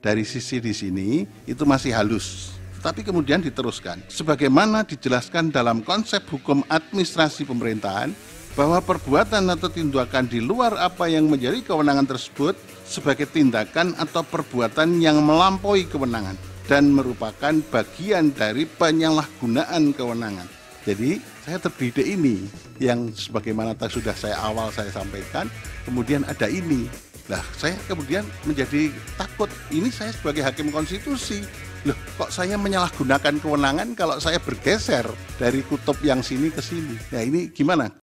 dari sisi di sini itu masih halus tapi kemudian diteruskan sebagaimana dijelaskan dalam konsep hukum administrasi pemerintahan bahwa perbuatan atau tindakan di luar apa yang menjadi kewenangan tersebut sebagai tindakan atau perbuatan yang melampaui kewenangan dan merupakan bagian dari penyalahgunaan kewenangan. Jadi saya terbide ini yang sebagaimana sudah saya awal saya sampaikan, kemudian ada ini Nah, saya kemudian menjadi takut. Ini saya sebagai hakim konstitusi. Loh, kok saya menyalahgunakan kewenangan kalau saya bergeser dari kutub yang sini ke sini? Nah, ini gimana?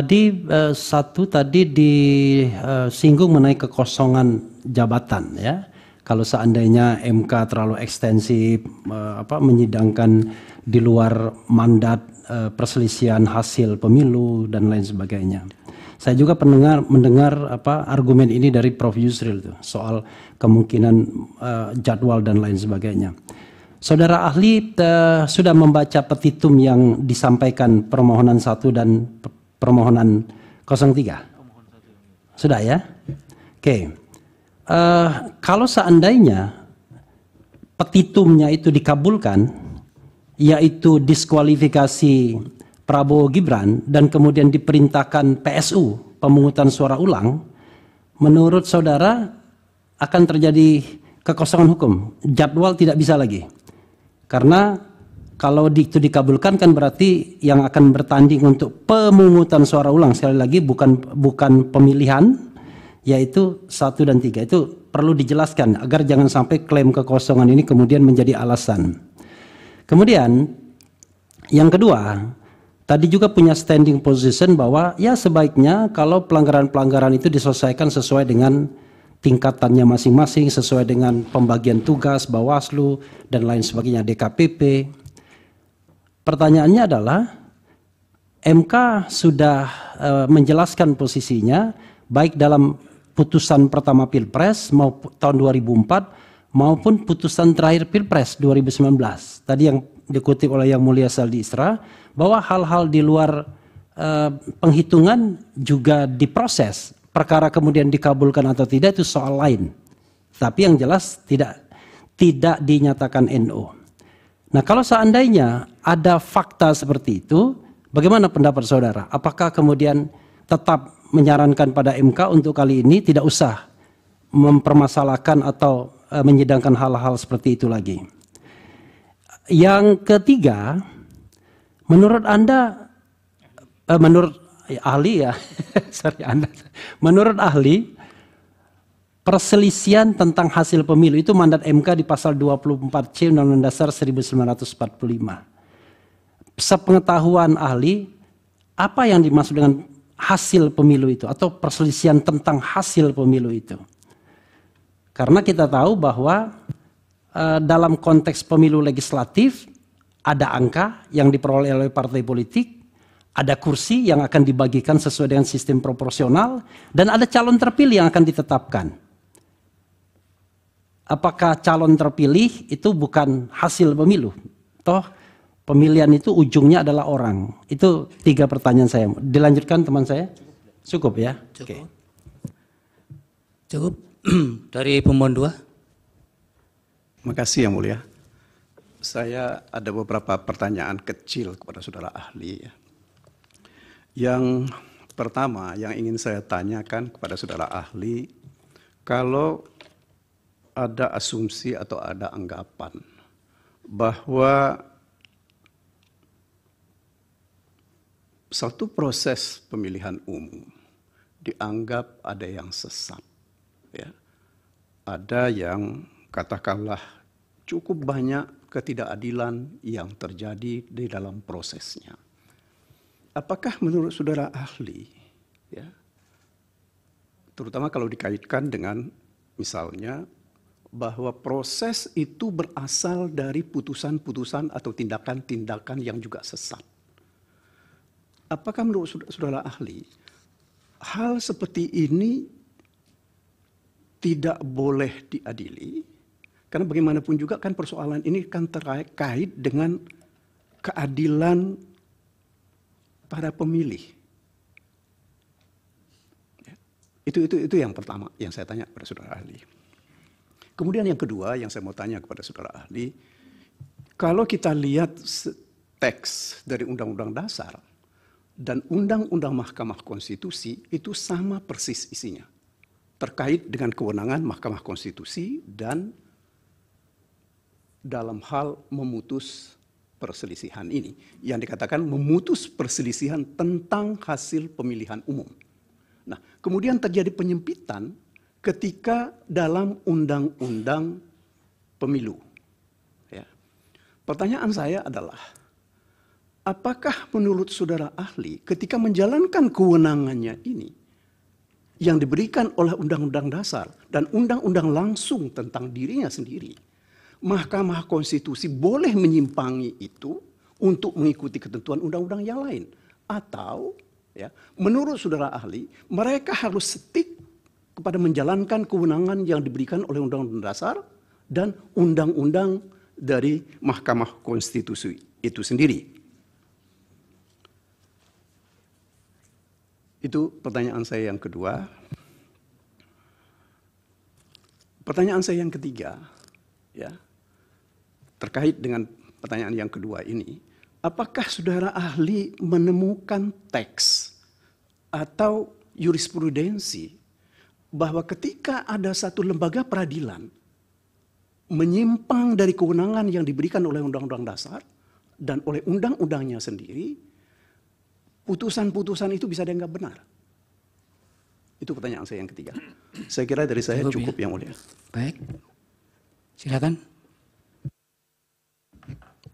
Tadi uh, satu tadi disinggung eh, mengenai kekosongan jabatan ya. Kalau seandainya MK terlalu ekstensif uh, apa menyidangkan di luar mandat uh, perselisihan hasil pemilu dan lain sebagainya. Saya juga pendengar mendengar apa argumen ini dari Prof Yusril tuh soal kemungkinan uh, jadwal dan lain sebagainya. Saudara ahli sudah membaca petitum yang disampaikan permohonan satu dan permohonan 03? Sudah ya? Oke. Okay. Uh, eh, kalau seandainya petitumnya itu dikabulkan, yaitu diskualifikasi Prabowo Gibran dan kemudian diperintahkan PSU, pemungutan suara ulang, menurut saudara akan terjadi kekosongan hukum. Jadwal tidak bisa lagi. Karena kalau di, itu dikabulkan kan berarti yang akan bertanding untuk pemungutan suara ulang sekali lagi bukan bukan pemilihan yaitu satu dan tiga itu perlu dijelaskan agar jangan sampai klaim kekosongan ini kemudian menjadi alasan. Kemudian yang kedua tadi juga punya standing position bahwa ya sebaiknya kalau pelanggaran-pelanggaran itu diselesaikan sesuai dengan tingkatannya masing-masing sesuai dengan pembagian tugas Bawaslu dan lain sebagainya DKPP Pertanyaannya adalah MK sudah e, menjelaskan posisinya baik dalam putusan pertama Pilpres maupun tahun 2004 maupun putusan terakhir Pilpres 2019. Tadi yang dikutip oleh Yang Mulia Saldi Isra bahwa hal-hal di luar e, penghitungan juga diproses. Perkara kemudian dikabulkan atau tidak itu soal lain. Tapi yang jelas tidak tidak dinyatakan NU. NO. Nah kalau seandainya ada fakta seperti itu, bagaimana pendapat saudara? Apakah kemudian tetap menyarankan pada MK untuk kali ini tidak usah mempermasalahkan atau e, menyidangkan hal-hal seperti itu lagi? Yang ketiga, menurut Anda, e, menurut ya, ahli ya, sorry Anda, menurut ahli, Perselisian tentang hasil pemilu itu mandat MK di pasal 24C Undang-Undang Dasar 1945. Sepengetahuan ahli, apa yang dimaksud dengan hasil pemilu itu atau perselisian tentang hasil pemilu itu? Karena kita tahu bahwa e, dalam konteks pemilu legislatif ada angka yang diperoleh oleh partai politik, ada kursi yang akan dibagikan sesuai dengan sistem proporsional dan ada calon terpilih yang akan ditetapkan apakah calon terpilih itu bukan hasil pemilu. Toh pemilihan itu ujungnya adalah orang. Itu tiga pertanyaan saya. Dilanjutkan teman saya. Cukup ya. Cukup. Okay. Cukup dari pemohon dua. kasih yang mulia. Saya ada beberapa pertanyaan kecil kepada saudara ahli. Ya. Yang pertama yang ingin saya tanyakan kepada saudara ahli, kalau ada asumsi atau ada anggapan bahwa satu proses pemilihan umum dianggap ada yang sesat ya ada yang katakanlah cukup banyak ketidakadilan yang terjadi di dalam prosesnya apakah menurut saudara ahli ya terutama kalau dikaitkan dengan misalnya bahwa proses itu berasal dari putusan-putusan atau tindakan-tindakan yang juga sesat. Apakah menurut saudara ahli, hal seperti ini tidak boleh diadili? Karena bagaimanapun juga kan persoalan ini kan terkait dengan keadilan para pemilih. Ya. Itu itu itu yang pertama yang saya tanya pada saudara ahli. Kemudian yang kedua yang saya mau tanya kepada saudara ahli, kalau kita lihat teks dari Undang-Undang Dasar dan Undang-Undang Mahkamah Konstitusi itu sama persis isinya terkait dengan kewenangan Mahkamah Konstitusi dan dalam hal memutus perselisihan ini yang dikatakan memutus perselisihan tentang hasil pemilihan umum. Nah, kemudian terjadi penyempitan ketika dalam undang-undang pemilu. Ya. Pertanyaan saya adalah, apakah menurut saudara ahli ketika menjalankan kewenangannya ini yang diberikan oleh undang-undang dasar dan undang-undang langsung tentang dirinya sendiri, Mahkamah Konstitusi boleh menyimpangi itu untuk mengikuti ketentuan undang-undang yang lain atau ya menurut saudara ahli mereka harus stick kepada menjalankan kewenangan yang diberikan oleh Undang-Undang Dasar dan Undang-Undang dari Mahkamah Konstitusi itu sendiri. Itu pertanyaan saya yang kedua. Pertanyaan saya yang ketiga, ya, terkait dengan pertanyaan yang kedua ini, apakah saudara ahli menemukan teks atau jurisprudensi bahwa ketika ada satu lembaga peradilan menyimpang dari kewenangan yang diberikan oleh undang-undang dasar dan oleh undang-undangnya sendiri, putusan-putusan itu bisa dianggap benar. Itu pertanyaan saya yang ketiga. Saya kira dari saya cukup, cukup ya. yang mulia. Baik. Silakan.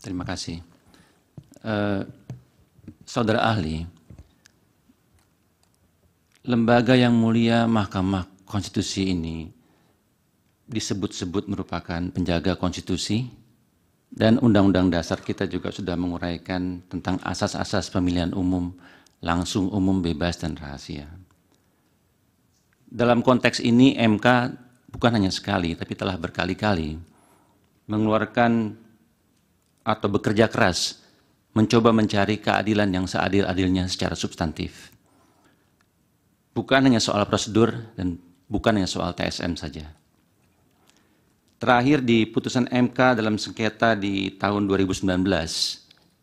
Terima kasih. Uh, saudara ahli, lembaga yang mulia Mahkamah Konstitusi ini disebut-sebut merupakan penjaga konstitusi dan undang-undang dasar kita juga sudah menguraikan tentang asas-asas pemilihan umum langsung umum bebas dan rahasia. Dalam konteks ini MK bukan hanya sekali tapi telah berkali-kali mengeluarkan atau bekerja keras mencoba mencari keadilan yang seadil-adilnya secara substantif bukan hanya soal prosedur dan bukan hanya soal TSM saja. Terakhir di putusan MK dalam sengketa di tahun 2019,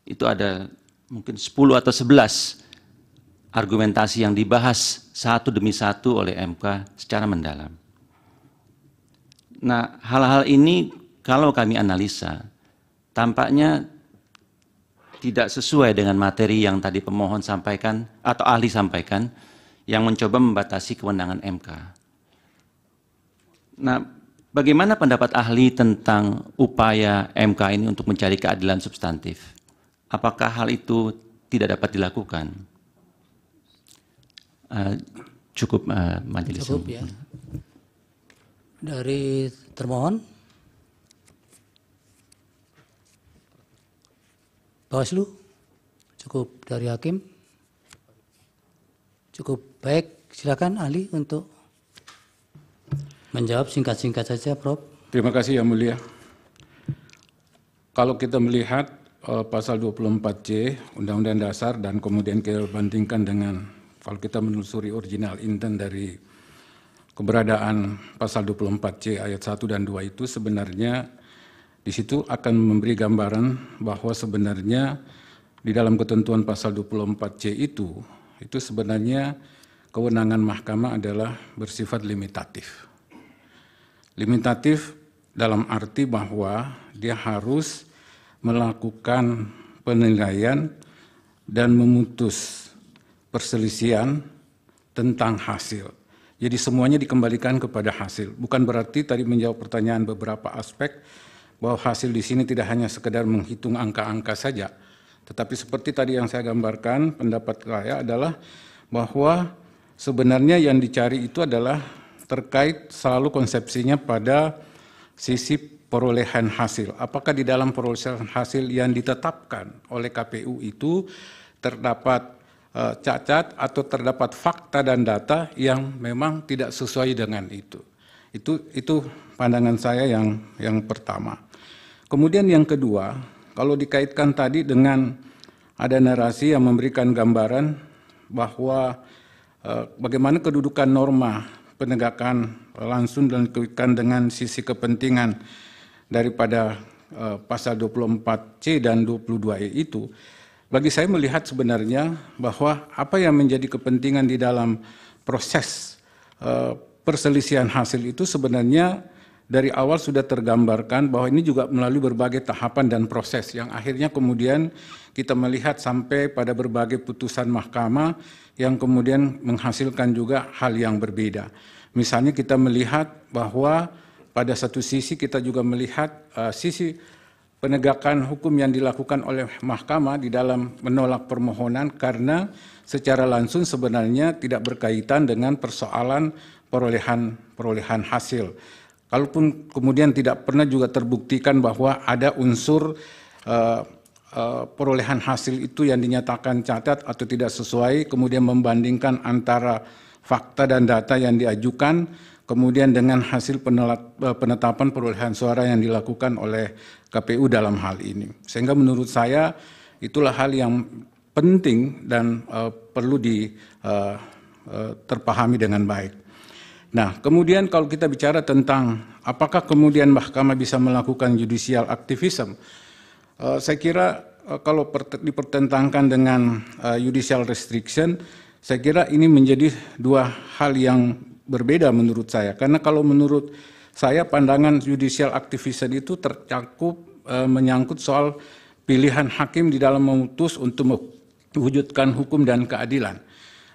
itu ada mungkin 10 atau 11 argumentasi yang dibahas satu demi satu oleh MK secara mendalam. Nah, hal-hal ini kalau kami analisa, tampaknya tidak sesuai dengan materi yang tadi pemohon sampaikan atau ahli sampaikan, yang mencoba membatasi kewenangan MK. Nah, bagaimana pendapat ahli tentang upaya MK ini untuk mencari keadilan substantif? Apakah hal itu tidak dapat dilakukan? Uh, cukup uh, majelis. Cukup ya. Dari termohon. Bawaslu. Cukup dari hakim. Cukup Baik, silakan Ali untuk menjawab singkat-singkat saja, Prof. Terima kasih yang mulia. Kalau kita melihat uh, pasal 24C Undang-Undang Dasar dan kemudian kita bandingkan dengan kalau kita menelusuri original intent dari keberadaan pasal 24C ayat 1 dan 2 itu sebenarnya di situ akan memberi gambaran bahwa sebenarnya di dalam ketentuan pasal 24C itu itu sebenarnya kewenangan mahkamah adalah bersifat limitatif. Limitatif dalam arti bahwa dia harus melakukan penilaian dan memutus perselisihan tentang hasil. Jadi semuanya dikembalikan kepada hasil. Bukan berarti tadi menjawab pertanyaan beberapa aspek bahwa hasil di sini tidak hanya sekedar menghitung angka-angka saja. Tetapi seperti tadi yang saya gambarkan, pendapat saya adalah bahwa Sebenarnya yang dicari itu adalah terkait selalu konsepsinya pada sisi perolehan hasil. Apakah di dalam perolehan hasil yang ditetapkan oleh KPU itu terdapat eh, cacat atau terdapat fakta dan data yang memang tidak sesuai dengan itu. Itu itu pandangan saya yang yang pertama. Kemudian yang kedua, kalau dikaitkan tadi dengan ada narasi yang memberikan gambaran bahwa Eh, bagaimana kedudukan norma penegakan eh, langsung dan dikaitkan dengan sisi kepentingan daripada eh, pasal 24C dan 22E itu, bagi saya melihat sebenarnya bahwa apa yang menjadi kepentingan di dalam proses perselisihan hasil itu sebenarnya dari awal sudah tergambarkan bahwa ini juga melalui berbagai tahapan dan proses yang akhirnya kemudian kita melihat sampai pada berbagai putusan mahkamah yang kemudian menghasilkan juga hal yang berbeda. Misalnya kita melihat bahwa pada satu sisi kita juga melihat uh, sisi penegakan hukum yang dilakukan oleh mahkamah di dalam menolak permohonan karena secara langsung sebenarnya tidak berkaitan dengan persoalan perolehan perolehan hasil. Kalaupun kemudian tidak pernah juga terbuktikan bahwa ada unsur uh, Eh, perolehan hasil itu yang dinyatakan catat atau tidak sesuai, kemudian membandingkan antara fakta dan data yang diajukan, kemudian dengan hasil eh, penetapan perolehan suara yang dilakukan oleh KPU dalam hal ini. Sehingga menurut saya itulah hal yang penting dan uh, perlu di uh, uh, terpahami dengan baik. Nah, kemudian kalau kita bicara tentang apakah kemudian mahkamah bisa melakukan judicial activism, Eh, saya kira eh, kalau dipertentangkan dengan eh, judicial restriction, saya kira ini menjadi dua hal yang berbeda menurut saya. Karena kalau menurut saya pandangan judicial activism itu tercakup menyangkut soal pilihan hakim di dalam memutus untuk mewujudkan hukum dan keadilan.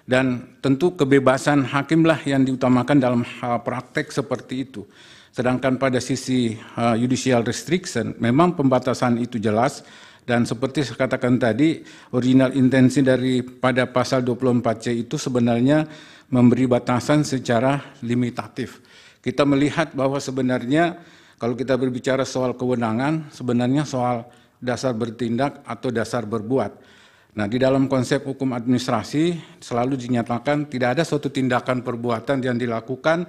Dan tentu kebebasan hakimlah yang diutamakan dalam praktek seperti itu. Sedangkan pada sisi uh, judicial restriction, memang pembatasan itu jelas dan seperti saya katakan tadi, original intensi dari pada pasal 24C itu sebenarnya memberi batasan secara limitatif. Kita melihat bahwa sebenarnya kalau kita berbicara soal kewenangan, sebenarnya soal dasar bertindak atau dasar berbuat. Nah, di dalam konsep hukum administrasi selalu dinyatakan tidak ada suatu tindakan perbuatan yang dilakukan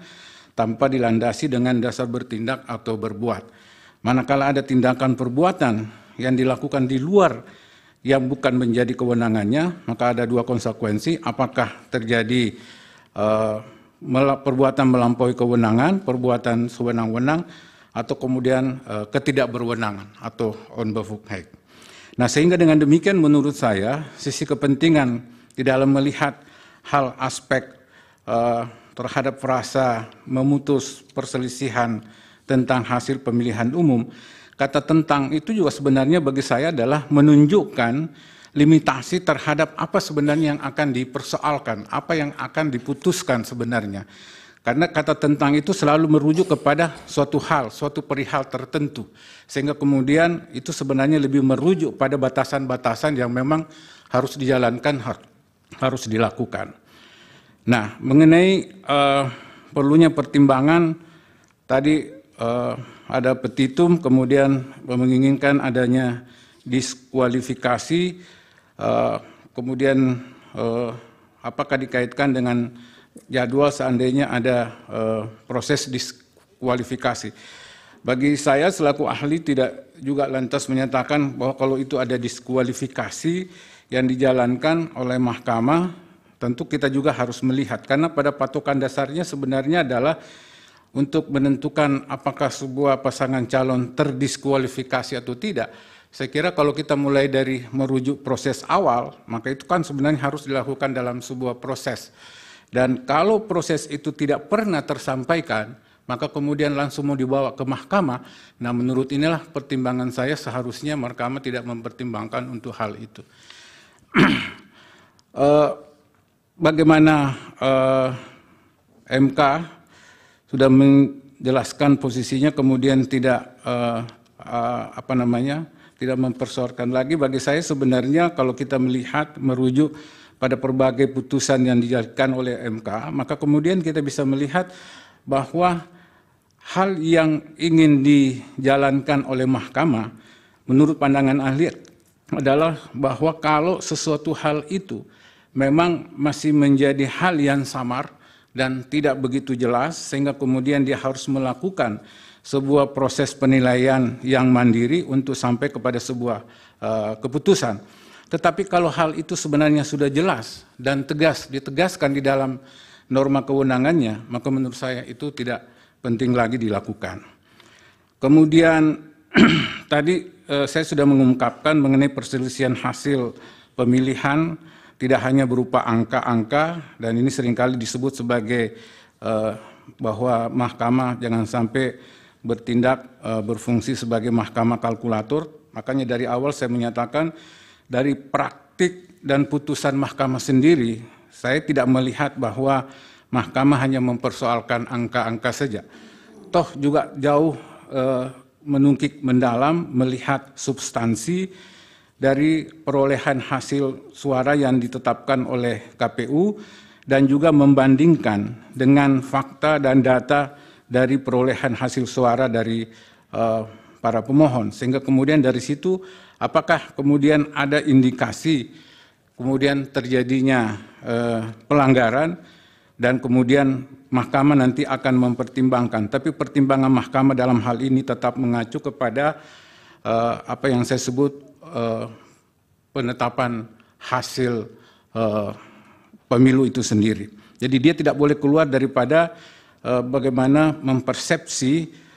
tanpa dilandasi dengan dasar bertindak atau berbuat. Manakala ada tindakan perbuatan yang dilakukan di luar yang bukan menjadi kewenangannya, maka ada dua konsekuensi, apakah terjadi uh, perbuatan melampaui kewenangan, perbuatan sewenang-wenang, atau kemudian uh, ketidakberwenangan atau on onbevoegdheid. Nah, sehingga dengan demikian menurut saya sisi kepentingan di dalam melihat hal aspek uh, terhadap frasa memutus perselisihan tentang hasil pemilihan umum, kata tentang itu juga sebenarnya bagi saya adalah menunjukkan limitasi terhadap apa sebenarnya yang akan dipersoalkan, apa yang akan diputuskan sebenarnya. Karena kata tentang itu selalu merujuk kepada suatu hal, suatu perihal tertentu. Sehingga kemudian itu sebenarnya lebih merujuk pada batasan-batasan yang memang harus dijalankan, harus dilakukan. Nah, mengenai uh, perlunya pertimbangan tadi uh, ada petitum, kemudian menginginkan adanya diskualifikasi, uh, kemudian uh, apakah dikaitkan dengan jadwal seandainya ada uh, proses diskualifikasi. Bagi saya selaku ahli tidak juga lantas menyatakan bahwa kalau itu ada diskualifikasi yang dijalankan oleh mahkamah Tentu kita juga harus melihat karena pada patokan dasarnya sebenarnya adalah untuk menentukan apakah sebuah pasangan calon terdiskualifikasi atau tidak. Saya kira kalau kita mulai dari merujuk proses awal, maka itu kan sebenarnya harus dilakukan dalam sebuah proses. Dan kalau proses itu tidak pernah tersampaikan, maka kemudian langsung mau dibawa ke mahkamah. Nah, menurut inilah pertimbangan saya seharusnya mahkamah tidak mempertimbangkan untuk hal itu. uh, bagaimana uh, eh, MK sudah menjelaskan posisinya kemudian tidak uh, uh, apa namanya tidak mempersoalkan lagi bagi saya sebenarnya kalau kita melihat merujuk pada berbagai putusan yang dijalankan oleh MK maka kemudian kita bisa melihat bahwa hal yang ingin dijalankan oleh mahkamah menurut pandangan ahli adalah bahwa kalau sesuatu hal itu memang masih menjadi hal yang samar dan tidak begitu jelas sehingga kemudian dia harus melakukan sebuah proses penilaian yang mandiri untuk sampai kepada sebuah uh, keputusan. Tetapi kalau hal itu sebenarnya sudah jelas dan tegas ditegaskan di dalam norma kewenangannya, maka menurut saya itu tidak penting lagi dilakukan. Kemudian tadi uh, saya sudah mengungkapkan mengenai perselisihan hasil pemilihan tidak hanya berupa angka-angka dan ini seringkali disebut sebagai eh, bahwa mahkamah jangan sampai bertindak eh, berfungsi sebagai mahkamah kalkulator. Makanya dari awal saya menyatakan dari praktik dan putusan mahkamah sendiri saya tidak melihat bahwa mahkamah hanya mempersoalkan angka-angka saja. Toh juga jauh eh, menungkik mendalam melihat substansi dari perolehan hasil suara yang ditetapkan oleh KPU dan juga membandingkan dengan fakta dan data dari perolehan hasil suara dari uh, para pemohon sehingga kemudian dari situ apakah kemudian ada indikasi kemudian terjadinya uh, pelanggaran dan kemudian mahkamah nanti akan mempertimbangkan tapi pertimbangan mahkamah dalam hal ini tetap mengacu kepada uh, apa yang saya sebut Eh, penetapan hasil eh, pemilu itu sendiri. Jadi dia tidak boleh keluar daripada eh, bagaimana mempersepsi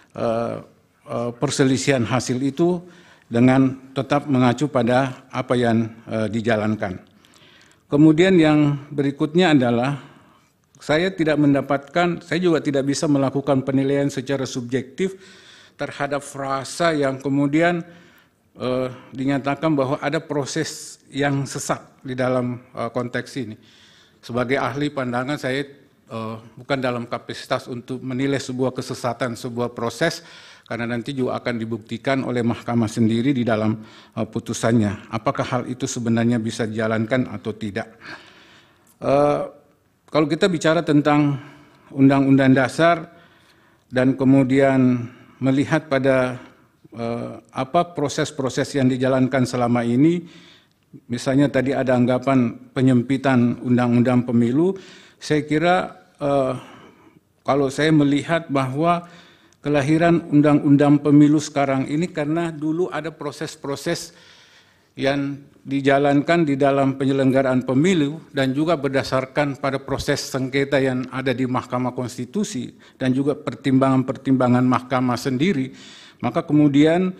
perselisihan hasil itu dengan tetap mengacu pada apa yang dijalankan. Kemudian yang berikutnya adalah saya tidak mendapatkan, saya juga tidak bisa melakukan penilaian secara subjektif terhadap frasa yang kemudian eh, dinyatakan bahwa ada proses yang sesat di dalam eh, konteks ini. Sebagai ahli pandangan saya eh, bukan dalam kapasitas untuk menilai sebuah kesesatan sebuah proses karena nanti juga akan dibuktikan oleh mahkamah sendiri di dalam uh, putusannya apakah hal itu sebenarnya bisa dijalankan atau tidak. Uh, kalau kita bicara tentang undang-undang dasar dan kemudian melihat pada Eh, apa proses-proses yang dijalankan selama ini. Misalnya tadi ada anggapan penyempitan undang-undang pemilu, saya kira eh, kalau saya melihat bahwa kelahiran undang-undang pemilu sekarang ini karena dulu ada proses-proses yang dijalankan di dalam penyelenggaraan pemilu dan juga berdasarkan pada proses sengketa yang ada di Mahkamah Konstitusi dan juga pertimbangan-pertimbangan Mahkamah sendiri maka kemudian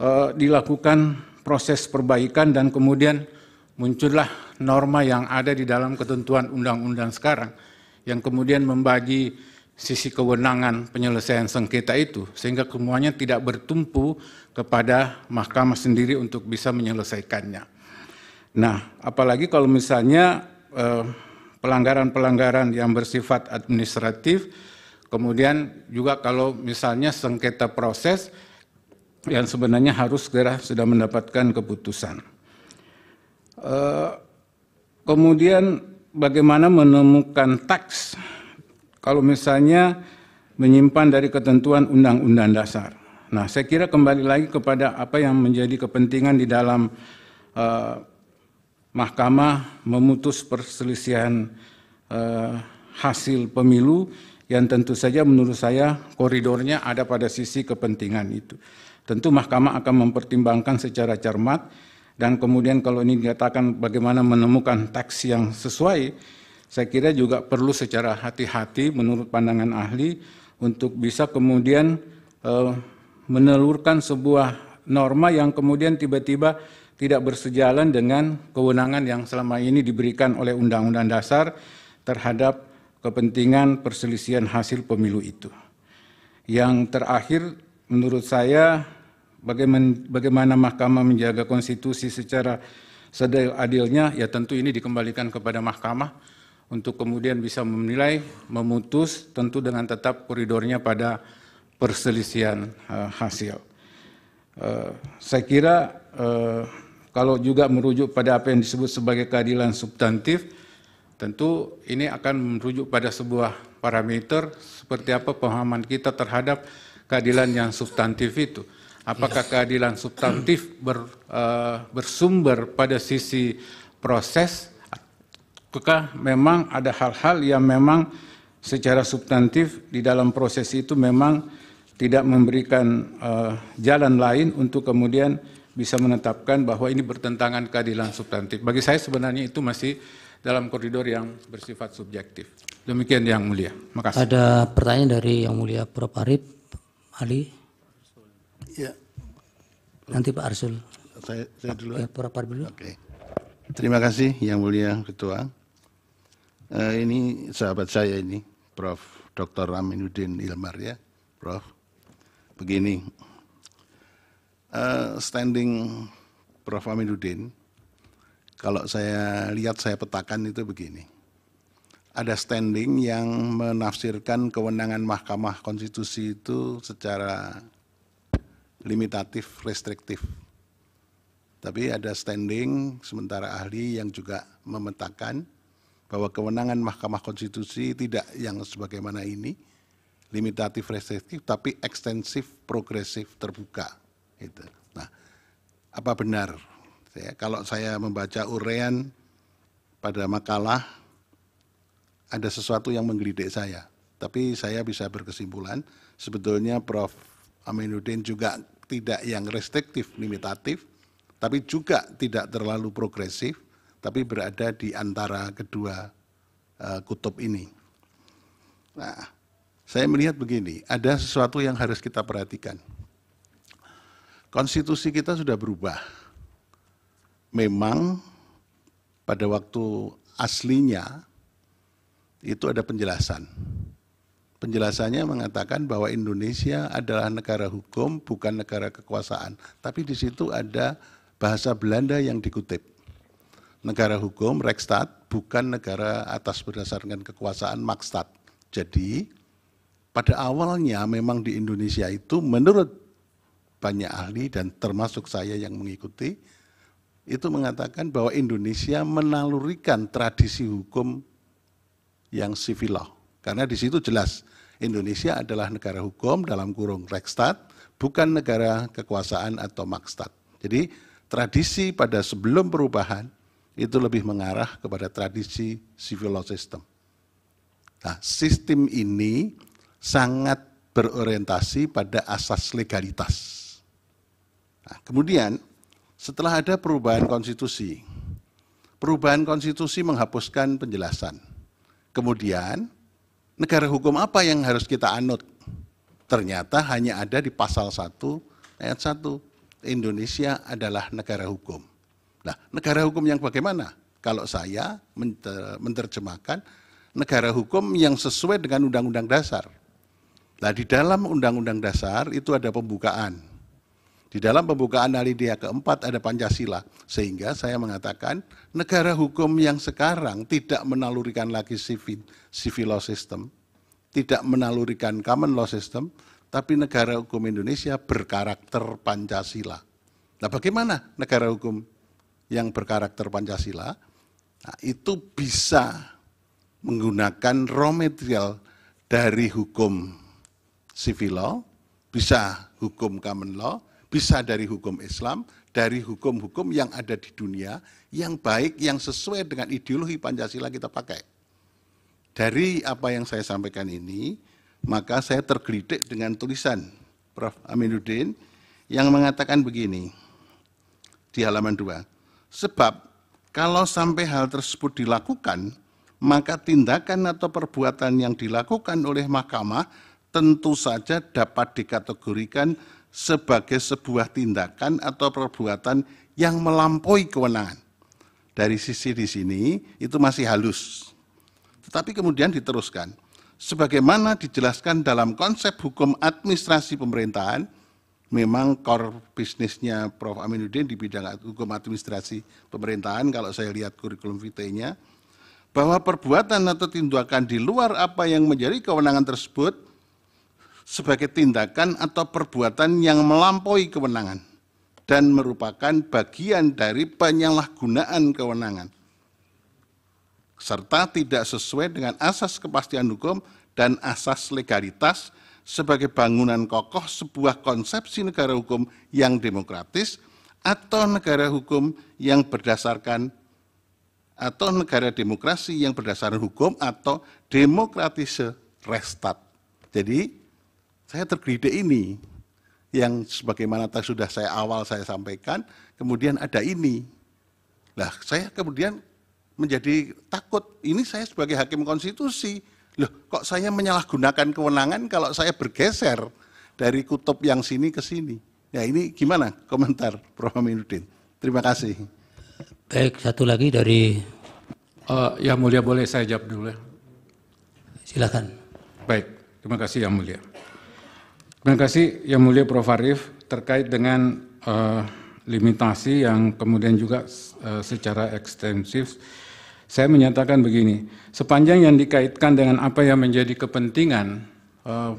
e, dilakukan proses perbaikan dan kemudian muncullah norma yang ada di dalam ketentuan undang-undang sekarang yang kemudian membagi sisi kewenangan penyelesaian sengketa itu sehingga semuanya tidak bertumpu kepada mahkamah sendiri untuk bisa menyelesaikannya. Nah, apalagi kalau misalnya eh, pelanggaran-pelanggaran eh, yang bersifat administratif Kemudian juga kalau misalnya sengketa proses yang sebenarnya harus segera sudah mendapatkan keputusan. Eh, kemudian bagaimana menemukan teks kalau misalnya menyimpan dari ketentuan undang-undang dasar. Nah, saya kira kembali lagi kepada apa yang menjadi kepentingan di dalam eh, mahkamah memutus perselisihan eh, hasil pemilu yang tentu saja menurut saya koridornya ada pada sisi kepentingan itu. Tentu mahkamah akan mempertimbangkan secara cermat dan kemudian kalau ini dikatakan bagaimana menemukan teks yang sesuai, saya kira juga perlu secara hati-hati menurut pandangan ahli untuk bisa kemudian e, menelurkan sebuah norma yang kemudian tiba-tiba tidak bersejalan dengan kewenangan yang selama ini diberikan oleh Undang-Undang Dasar terhadap kepentingan perselisihan hasil pemilu itu. Yang terakhir, menurut saya, bagaimana, Mahkamah menjaga konstitusi secara seadil adilnya, ya tentu ini dikembalikan kepada Mahkamah untuk kemudian bisa menilai, memutus, tentu dengan tetap koridornya pada perselisihan eh, hasil. Eh, saya kira eh, kalau juga merujuk pada apa yang disebut sebagai keadilan substantif, Tentu ini akan merujuk pada sebuah parameter seperti apa pemahaman kita terhadap keadilan yang substantif itu. Apakah keadilan substantif ber, uh, bersumber pada sisi proses, apakah memang ada hal-hal yang memang secara substantif di dalam proses itu memang tidak memberikan uh, jalan lain untuk kemudian bisa menetapkan bahwa ini bertentangan keadilan substantif. Bagi saya sebenarnya itu masih dalam koridor yang bersifat subjektif. Demikian yang mulia. Makasih. Ada pertanyaan dari yang mulia Prof. Arif Ali. Ya. Nanti Pak Arsul. Saya, saya dulu. Ya, Prof. Arif dulu. Oke. Terima kasih yang mulia Ketua. Uh, ini sahabat saya ini, Prof. Dr. Aminuddin Ilmar ya, Prof. Begini, uh, standing Prof. Aminuddin kalau saya lihat saya petakan itu begini. Ada standing yang menafsirkan kewenangan Mahkamah Konstitusi itu secara limitatif, restriktif. Tapi ada standing sementara ahli yang juga memetakan bahwa kewenangan Mahkamah Konstitusi tidak yang sebagaimana ini, limitatif restriktif, tapi ekstensif, progresif, terbuka. Itu. Nah, apa benar kalau saya membaca urean pada makalah ada sesuatu yang menggelidik saya. Tapi saya bisa berkesimpulan sebetulnya Prof. Aminuddin juga tidak yang restriktif, limitatif, tapi juga tidak terlalu progresif, tapi berada di antara kedua uh, kutub ini. Nah, saya melihat begini, ada sesuatu yang harus kita perhatikan. Konstitusi kita sudah berubah memang pada waktu aslinya itu ada penjelasan. Penjelasannya mengatakan bahwa Indonesia adalah negara hukum, bukan negara kekuasaan. Tapi di situ ada bahasa Belanda yang dikutip. Negara hukum, Reichstad, bukan negara atas berdasarkan kekuasaan, Magstad. Jadi, pada awalnya memang di Indonesia itu menurut banyak ahli dan termasuk saya yang mengikuti, itu mengatakan bahwa Indonesia menalurikan tradisi hukum yang civil law. Karena di situ jelas Indonesia adalah negara hukum dalam kurung Rekstat, bukan negara kekuasaan atau makstat. Jadi tradisi pada sebelum perubahan itu lebih mengarah kepada tradisi civil law system. Nah, sistem ini sangat berorientasi pada asas legalitas. Nah, kemudian setelah ada perubahan konstitusi. Perubahan konstitusi menghapuskan penjelasan. Kemudian, negara hukum apa yang harus kita anut? Ternyata hanya ada di pasal 1 ayat 1. Indonesia adalah negara hukum. Nah, negara hukum yang bagaimana? Kalau saya menerjemahkan negara hukum yang sesuai dengan undang-undang dasar. Nah, di dalam undang-undang dasar itu ada pembukaan di dalam pembukaan alinea keempat ada Pancasila. Sehingga saya mengatakan negara hukum yang sekarang tidak menalurikan lagi civil, civil law system, tidak menalurikan common law system, tapi negara hukum Indonesia berkarakter Pancasila. Nah bagaimana negara hukum yang berkarakter Pancasila? Nah, itu bisa menggunakan raw material dari hukum civil law, bisa hukum common law, bisa dari hukum Islam, dari hukum-hukum yang ada di dunia, yang baik, yang sesuai dengan ideologi Pancasila kita pakai. Dari apa yang saya sampaikan ini, maka saya tergelitik dengan tulisan Prof. Aminuddin yang mengatakan begini di halaman 2. Sebab kalau sampai hal tersebut dilakukan, maka tindakan atau perbuatan yang dilakukan oleh mahkamah tentu saja dapat dikategorikan sebagai sebuah tindakan atau perbuatan yang melampaui kewenangan. Dari sisi di sini itu masih halus. Tetapi kemudian diteruskan. Sebagaimana dijelaskan dalam konsep hukum administrasi pemerintahan, memang core bisnisnya Prof. Aminuddin di bidang hukum administrasi pemerintahan, kalau saya lihat kurikulum vitae-nya, bahwa perbuatan atau tindakan di luar apa yang menjadi kewenangan tersebut – sebagai tindakan atau perbuatan yang melampaui kewenangan dan merupakan bagian dari penyalahgunaan kewenangan serta tidak sesuai dengan asas kepastian hukum dan asas legalitas sebagai bangunan kokoh sebuah konsepsi negara hukum yang demokratis atau negara hukum yang berdasarkan atau negara demokrasi yang berdasarkan hukum atau demokratis restat. Jadi saya tergelidik ini yang sebagaimana tadi sudah saya awal saya sampaikan, kemudian ada ini. Lah, saya kemudian menjadi takut. Ini saya sebagai hakim konstitusi, loh kok saya menyalahgunakan kewenangan kalau saya bergeser dari kutub yang sini ke sini. Ya ini gimana komentar Prof. Aminuddin? Terima kasih. Baik, satu lagi dari uh, Yang Mulia boleh saya jawab dulu ya. Silakan. Baik, terima kasih Yang Mulia. Terima kasih Yang Mulia Prof. Arif terkait dengan uh, limitasi yang kemudian juga uh, secara ekstensif saya menyatakan begini, sepanjang yang dikaitkan dengan apa yang menjadi kepentingan uh,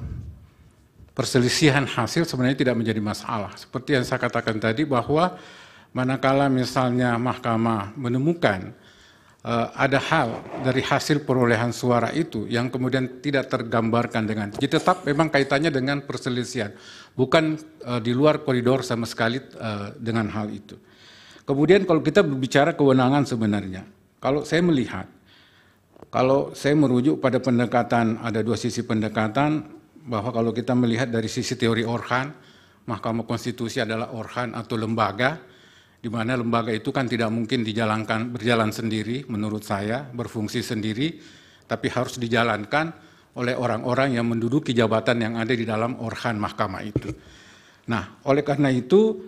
perselisihan hasil sebenarnya tidak menjadi masalah. Seperti yang saya katakan tadi bahwa manakala misalnya mahkamah menemukan Eh, ada hal dari hasil perolehan suara itu yang kemudian tidak tergambarkan dengan jadi tetap memang kaitannya dengan perselisihan bukan uh, di luar koridor sama sekali uh, dengan hal itu. Kemudian kalau kita berbicara kewenangan sebenarnya, kalau saya melihat kalau saya merujuk pada pendekatan ada dua sisi pendekatan bahwa kalau kita melihat dari sisi teori orhan Mahkamah Konstitusi adalah orhan atau lembaga di mana lembaga itu kan tidak mungkin dijalankan berjalan sendiri menurut saya, berfungsi sendiri, tapi harus dijalankan oleh orang-orang yang menduduki jabatan yang ada di dalam orhan mahkamah itu. Nah, oleh karena itu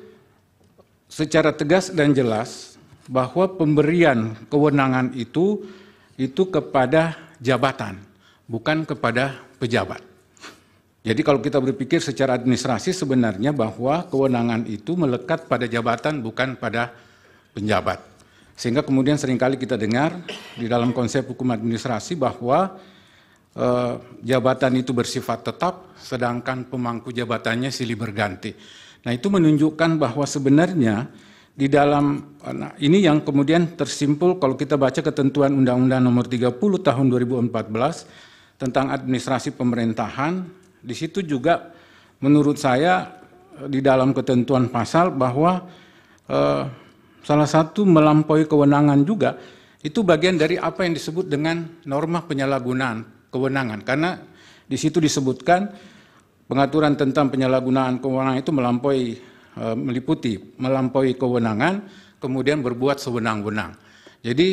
secara tegas dan jelas bahwa pemberian kewenangan itu itu kepada jabatan, bukan kepada pejabat. Jadi kalau kita berpikir secara administrasi sebenarnya bahwa kewenangan itu melekat pada jabatan bukan pada penjabat. Sehingga kemudian seringkali kita dengar di dalam konsep hukum administrasi bahwa eh, jabatan itu bersifat tetap sedangkan pemangku jabatannya silih berganti. Nah, itu menunjukkan bahwa sebenarnya di dalam nah ini yang kemudian tersimpul kalau kita baca ketentuan Undang-Undang Nomor 30 Tahun 2014 tentang administrasi pemerintahan di situ juga menurut saya eh, di dalam ketentuan pasal bahwa eh, salah satu melampaui kewenangan juga itu bagian dari apa yang disebut dengan norma penyalahgunaan kewenangan karena di situ disebutkan pengaturan tentang penyalahgunaan kewenangan itu melampaui eh, meliputi melampaui kewenangan kemudian berbuat sewenang-wenang. Jadi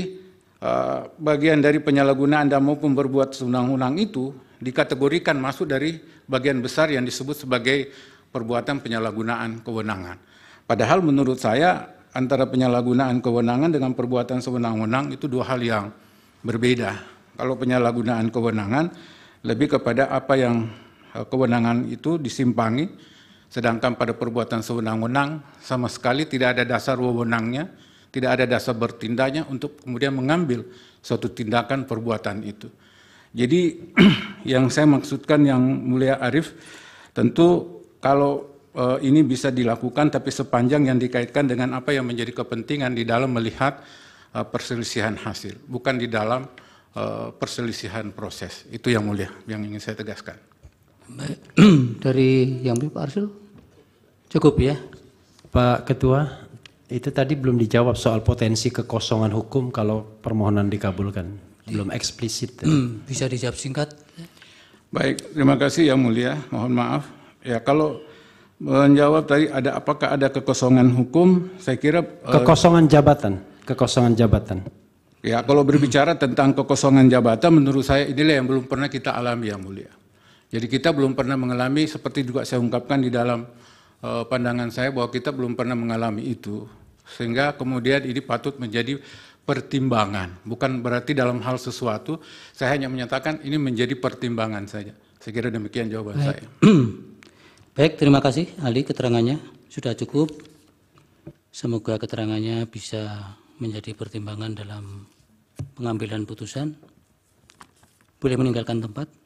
eh, bagian dari penyalahgunaan dan maupun berbuat sewenang-wenang itu dikategorikan masuk dari bagian besar yang disebut sebagai perbuatan penyalahgunaan kewenangan. Padahal menurut saya antara penyalahgunaan kewenangan dengan perbuatan sewenang-wenang itu dua hal yang berbeda. Kalau penyalahgunaan kewenangan lebih kepada apa yang eh, kewenangan itu disimpangi, sedangkan pada perbuatan sewenang-wenang sama sekali tidak ada dasar wewenangnya, tidak ada dasar bertindaknya untuk kemudian mengambil suatu tindakan perbuatan itu. Jadi yang saya maksudkan yang mulia Arif, tentu kalau e, ini bisa dilakukan tapi sepanjang yang dikaitkan dengan apa yang menjadi kepentingan di dalam melihat e, perselisihan hasil, bukan di dalam e, perselisihan proses. Itu yang mulia yang ingin saya tegaskan. Baik. Dari yang Pak Arsul, cukup ya. Pak Ketua, itu tadi belum dijawab soal potensi kekosongan hukum kalau permohonan dikabulkan belum eksplisit. Hmm, bisa dijawab singkat. Baik, terima kasih yang mulia. Mohon maaf. Ya kalau menjawab tadi ada apakah ada kekosongan hukum? Saya kira eh, kekosongan uh, jabatan, kekosongan jabatan. Ya, kalau berbicara tentang kekosongan jabatan menurut saya inilah yang belum pernah kita alami yang mulia. Jadi kita belum pernah mengalami seperti juga saya ungkapkan di dalam eh, pandangan saya bahwa kita belum pernah mengalami itu. Sehingga kemudian ini patut menjadi pertimbangan. Bukan berarti dalam hal sesuatu, saya hanya menyatakan ini menjadi pertimbangan saja. Saya kira demikian jawaban Baik. saya. Baik, terima kasih Ali keterangannya sudah cukup. Semoga keterangannya bisa menjadi pertimbangan dalam pengambilan putusan. Boleh meninggalkan tempat.